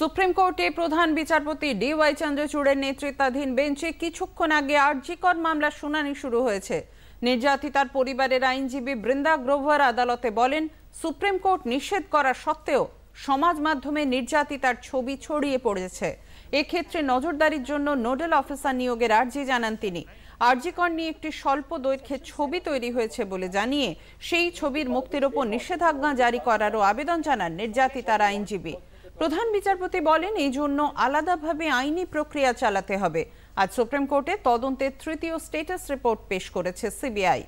supreme কোর্টে প্রধান বিচারপতি ডি ওয়াই চন্দ্রচূড়ের নেতৃত্বাধীন বেঞ্চে কিছুক্ষণ আগে আর্জিকর মামলার শুনানি শুরু হয়েছে নির্যাতিতার পরিবারের আইনজীবী বৃন্দা গ্রোভার আদালতে বলেন সুপ্রিম কোর্ট নিষেধ করা সত্ত্বেও সমাজ মাধ্যমে নির্যাতিতার ছবি ছড়িয়ে পড়েছে এক্ষেত্রে নজরদারির জন্য নোডেল অফিসার নিয়োগের আর্জি জানান তিনি আরজিকর নিয়ে একটি স্বল্প দৈর্ঘ্যের ছবি তৈরি হয়েছে বলে জানিয়ে সেই ছবির মুক্তির ওপর নিষেধাজ্ঞা জারি করারও আবেদন জানান নির্যাতিতার আইনজীবী প্রধান বিচারপতি বলেন এই জন্য আলাদাভাবে আইনি প্রক্রিয়া চালাতে হবে আজ সুপ্রিম কোর্টে তদন্তের তৃতীয় স্টেটাস রিপোর্ট পেশ করেছে সিবিআই